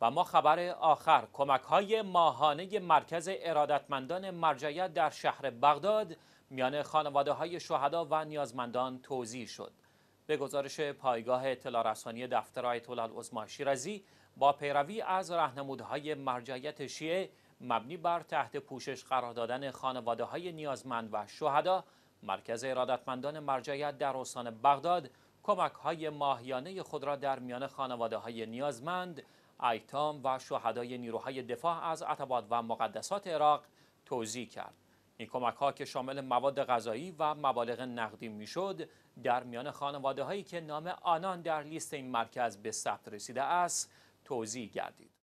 و ما خبر آخر کمک های ماهانه مرکز ارادتمندان مرجعیت در شهر بغداد میان خانواده های شهدا و نیازمندان توضیح شد به گزارش پایگاه اطلاع رسانی دفتر آیت الله شیرازی با پیروی از راهنمودهای مرجعیت شیعه مبنی بر تحت پوشش قرار دادن خانواده های نیازمند و شهدا مرکز ارادتمندان مرجعیت در استان بغداد کمک های ماهیانه خود را در میان خانواده های نیازمند ایتام و شهدای نیروهای دفاع از عتبات و مقدسات عراق توضیح کرد این کمک ها که شامل مواد غذایی و مبالغ نقدی میشد در میان خانواده هایی که نام آنان در لیست این مرکز به ثبت رسیده است توضیح گردید